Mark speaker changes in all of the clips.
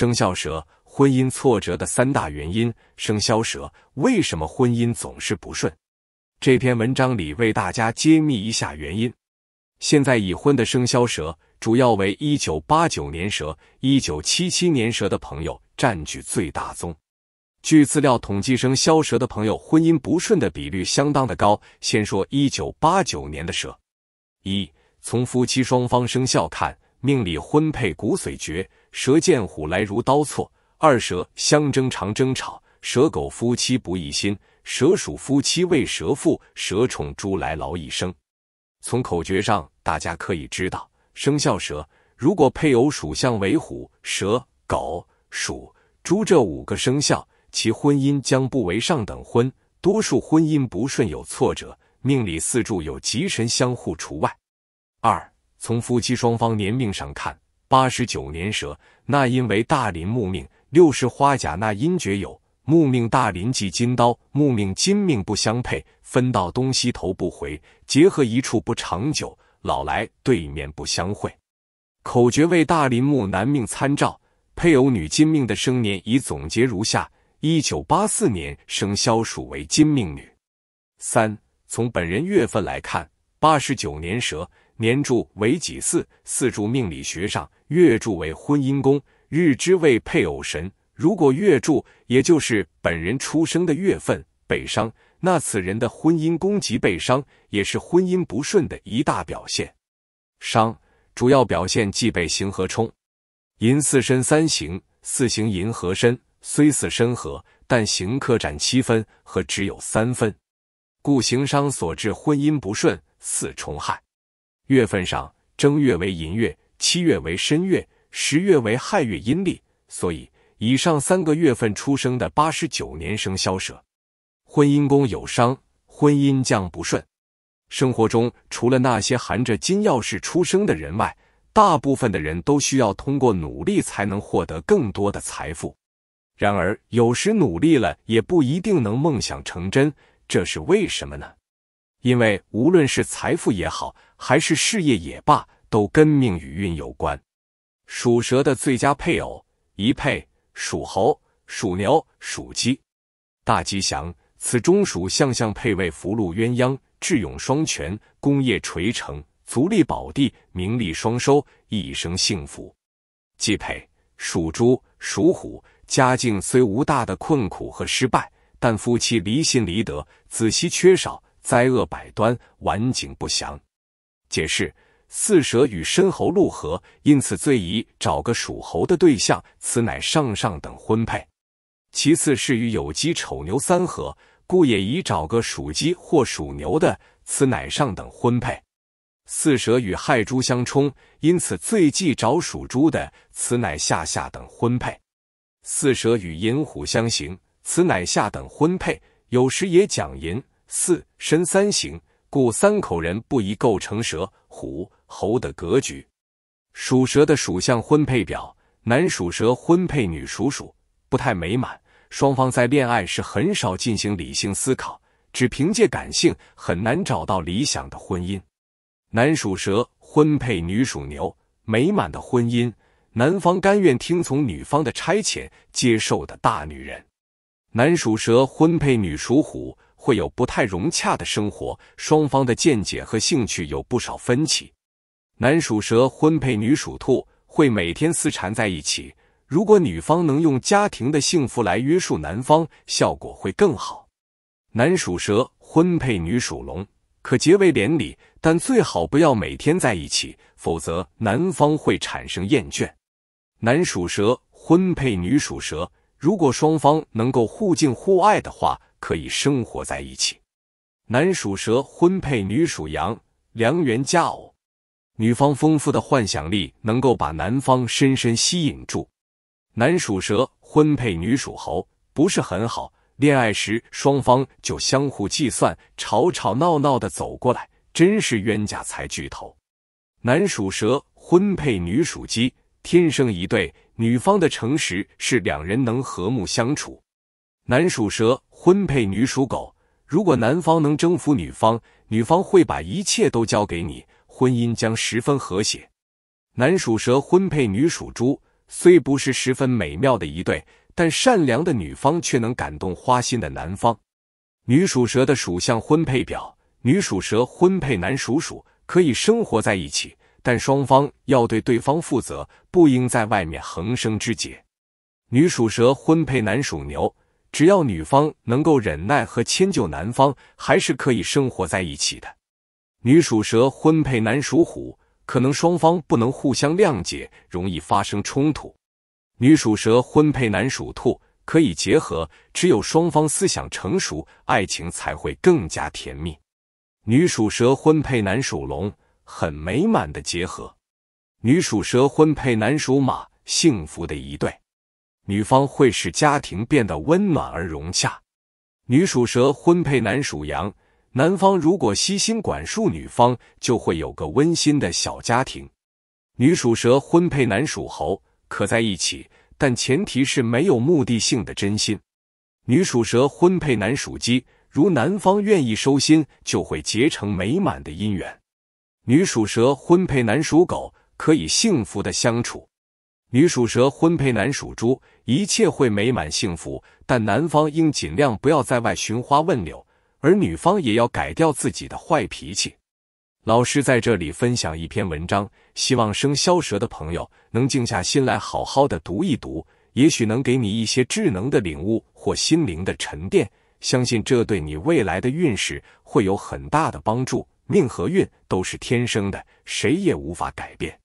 Speaker 1: 生肖蛇婚姻挫折的三大原因。生肖蛇为什么婚姻总是不顺？这篇文章里为大家揭秘一下原因。现在已婚的生肖蛇，主要为1989年蛇、1977年蛇的朋友占据最大宗。据资料统计，生肖蛇的朋友婚姻不顺的比率相当的高。先说1989年的蛇。一，从夫妻双方生肖看，命里婚配骨髓绝。蛇见虎来如刀错，二蛇相争常争吵，蛇狗夫妻不一心，蛇鼠夫妻为蛇父，蛇宠猪来劳一生。从口诀上，大家可以知道，生肖蛇如果配偶属相为虎、蛇、狗、鼠、猪这五个生肖，其婚姻将不为上等婚，多数婚姻不顺有挫折，命里四柱有吉神相互除外。二，从夫妻双方年命上看。八十九年蛇，那因为大林木命；六十花甲那因绝有木命，大林即金刀，木命金命不相配，分到东西头不回，结合一处不长久，老来对面不相会。口诀为大林木男命参照配偶女金命的生年已总结如下：一九八四年生肖属为金命女。三，从本人月份来看，八十九年蛇。年柱为己巳，巳柱命理学上月柱为婚姻宫，日支为配偶神。如果月柱，也就是本人出生的月份被伤，那此人的婚姻宫及被伤也是婚姻不顺的一大表现。伤主要表现即被刑和冲。寅巳申三刑，四刑寅和申，虽巳申合，但刑克占七分，和只有三分，故刑伤所致婚姻不顺，四重害。月份上，正月为寅月，七月为申月，十月为亥月。阴历，所以以上三个月份出生的八十九年生肖蛇，婚姻宫有伤，婚姻将不顺。生活中，除了那些含着金钥匙出生的人外，大部分的人都需要通过努力才能获得更多的财富。然而，有时努力了也不一定能梦想成真，这是为什么呢？因为无论是财富也好，还是事业也罢，都跟命与运有关。属蛇的最佳配偶：一配属猴、属牛、属鸡，大吉祥。此中属相相配位，福禄鸳鸯，智勇双全，功业垂成，足利宝地，名利双收，一生幸福。忌配属猪、属虎。家境虽无大的困苦和失败，但夫妻离心离德，子息缺少。灾厄百端，晚景不祥。解释：四蛇与申猴禄合，因此最宜找个属猴的对象，此乃上上等婚配。其次是与酉鸡丑牛三合，故也宜找个属鸡或属牛的，此乃上等婚配。四蛇与亥猪相冲，因此最忌找属猪的，此乃下下等婚配。四蛇与寅虎相刑，此乃下等婚配，有时也讲寅。四申三行，故三口人不宜构成蛇、虎、猴的格局。属蛇的属相婚配表：男属蛇婚配女属鼠不太美满，双方在恋爱时很少进行理性思考，只凭借感性，很难找到理想的婚姻。男属蛇婚配女属牛，美满的婚姻，男方甘愿听从女方的差遣，接受的大女人。男属蛇婚配女属虎。会有不太融洽的生活，双方的见解和兴趣有不少分歧。男属蛇婚配女属兔，会每天厮缠在一起。如果女方能用家庭的幸福来约束男方，效果会更好。男属蛇婚配女属龙，可结为连理，但最好不要每天在一起，否则男方会产生厌倦。男属蛇婚配女属蛇，如果双方能够互敬互爱的话。可以生活在一起，男属蛇婚配女属羊，良缘佳偶。女方丰富的幻想力能够把男方深深吸引住。男属蛇婚配女属猴不是很好，恋爱时双方就相互计算，吵吵闹闹的走过来，真是冤家才聚头。男属蛇婚配女属鸡，天生一对，女方的诚实是两人能和睦相处。男属蛇婚配女属狗，如果男方能征服女方，女方会把一切都交给你，婚姻将十分和谐。男属蛇婚配女属猪，虽不是十分美妙的一对，但善良的女方却能感动花心的男方。女属蛇的属相婚配表：女属蛇婚配男属鼠可以生活在一起，但双方要对对方负责，不应在外面横生枝节。女属蛇婚配男属牛。只要女方能够忍耐和迁就男方，还是可以生活在一起的。女属蛇婚配男属虎，可能双方不能互相谅解，容易发生冲突。女属蛇婚配男属兔，可以结合，只有双方思想成熟，爱情才会更加甜蜜。女属蛇婚配男属龙，很美满的结合。女属蛇婚配男属马，幸福的一对。女方会使家庭变得温暖而融洽。女属蛇婚配男属羊，男方如果悉心管束女方，就会有个温馨的小家庭。女属蛇婚配男属猴，可在一起，但前提是没有目的性的真心。女属蛇婚配男属鸡，如男方愿意收心，就会结成美满的姻缘。女属蛇婚配男属狗，可以幸福的相处。女属蛇婚配男属猪。一切会美满幸福，但男方应尽量不要在外寻花问柳，而女方也要改掉自己的坏脾气。老师在这里分享一篇文章，希望生肖蛇的朋友能静下心来好好的读一读，也许能给你一些智能的领悟或心灵的沉淀。相信这对你未来的运势会有很大的帮助。命和运都是天生的，谁也无法改变。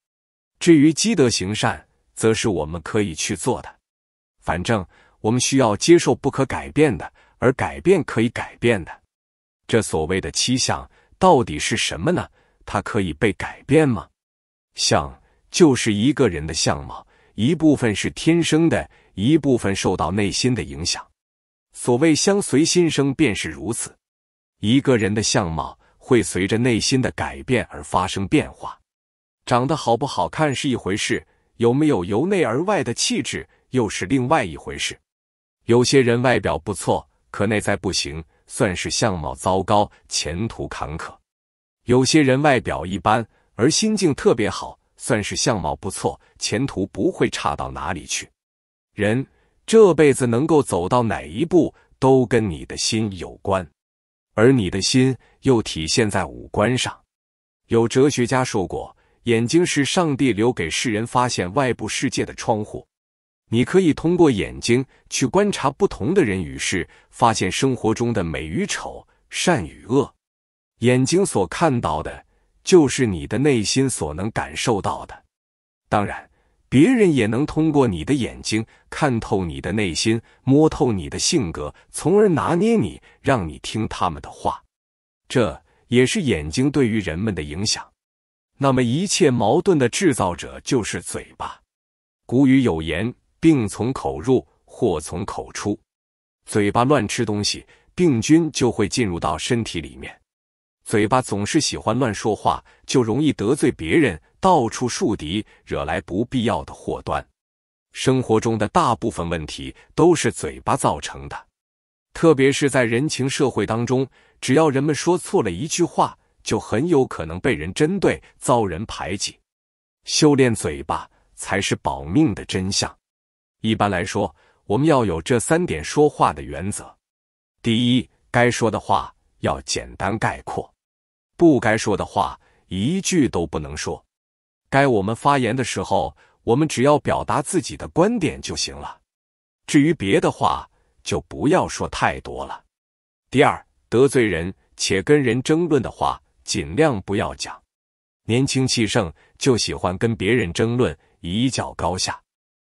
Speaker 1: 至于积德行善，则是我们可以去做的。反正我们需要接受不可改变的，而改变可以改变的。这所谓的七相到底是什么呢？它可以被改变吗？相就是一个人的相貌，一部分是天生的，一部分受到内心的影响。所谓相随心生，便是如此。一个人的相貌会随着内心的改变而发生变化。长得好不好看是一回事，有没有由内而外的气质？又是另外一回事。有些人外表不错，可内在不行，算是相貌糟糕，前途坎坷；有些人外表一般，而心境特别好，算是相貌不错，前途不会差到哪里去。人这辈子能够走到哪一步，都跟你的心有关，而你的心又体现在五官上。有哲学家说过：“眼睛是上帝留给世人发现外部世界的窗户。”你可以通过眼睛去观察不同的人与事，发现生活中的美与丑、善与恶。眼睛所看到的，就是你的内心所能感受到的。当然，别人也能通过你的眼睛看透你的内心，摸透你的性格，从而拿捏你，让你听他们的话。这也是眼睛对于人们的影响。那么，一切矛盾的制造者就是嘴巴。古语有言。病从口入，祸从口出。嘴巴乱吃东西，病菌就会进入到身体里面。嘴巴总是喜欢乱说话，就容易得罪别人，到处树敌，惹来不必要的祸端。生活中的大部分问题都是嘴巴造成的，特别是在人情社会当中，只要人们说错了一句话，就很有可能被人针对，遭人排挤。修炼嘴巴才是保命的真相。一般来说，我们要有这三点说话的原则：第一，该说的话要简单概括，不该说的话一句都不能说；该我们发言的时候，我们只要表达自己的观点就行了，至于别的话就不要说太多了。第二，得罪人且跟人争论的话，尽量不要讲。年轻气盛就喜欢跟别人争论，一较高下。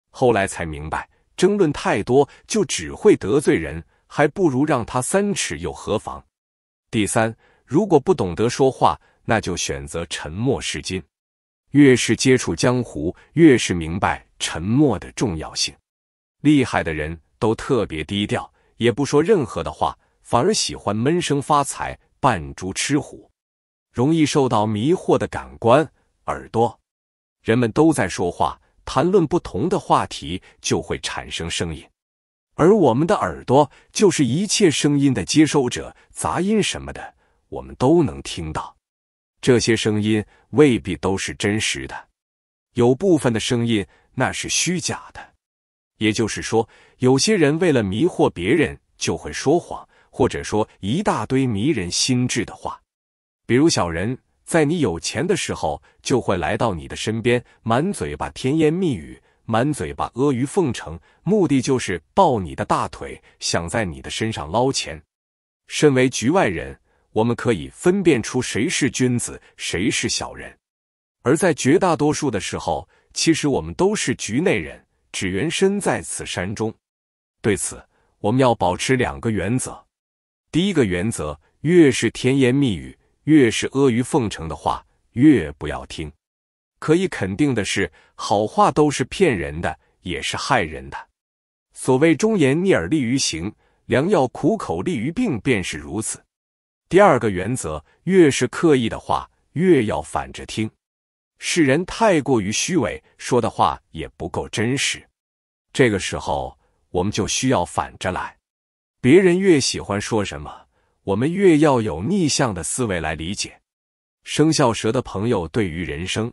Speaker 1: 后来才明白，争论太多就只会得罪人，还不如让他三尺又何妨。第三，如果不懂得说话，那就选择沉默是金。越是接触江湖，越是明白沉默的重要性。厉害的人都特别低调，也不说任何的话，反而喜欢闷声发财，扮猪吃虎。容易受到迷惑的感官耳朵，人们都在说话。谈论不同的话题就会产生声音，而我们的耳朵就是一切声音的接收者。杂音什么的，我们都能听到。这些声音未必都是真实的，有部分的声音那是虚假的。也就是说，有些人为了迷惑别人，就会说谎，或者说一大堆迷人心智的话，比如小人。在你有钱的时候，就会来到你的身边，满嘴巴甜言蜜语，满嘴巴阿谀奉承，目的就是抱你的大腿，想在你的身上捞钱。身为局外人，我们可以分辨出谁是君子，谁是小人。而在绝大多数的时候，其实我们都是局内人。只缘身在此山中。对此，我们要保持两个原则：第一个原则，越是甜言蜜语。越是阿谀奉承的话，越不要听。可以肯定的是，好话都是骗人的，也是害人的。所谓忠言逆耳利于行，良药苦口利于病，便是如此。第二个原则，越是刻意的话，越要反着听。世人太过于虚伪，说的话也不够真实。这个时候，我们就需要反着来。别人越喜欢说什么。我们越要有逆向的思维来理解，生肖蛇的朋友对于人生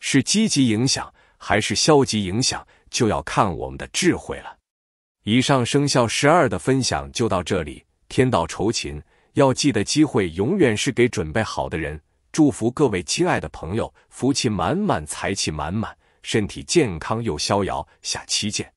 Speaker 1: 是积极影响还是消极影响，就要看我们的智慧了。以上生肖十二的分享就到这里。天道酬勤，要记得机会永远是给准备好的人。祝福各位亲爱的朋友，福气满满，财气满满，身体健康又逍遥。下期见。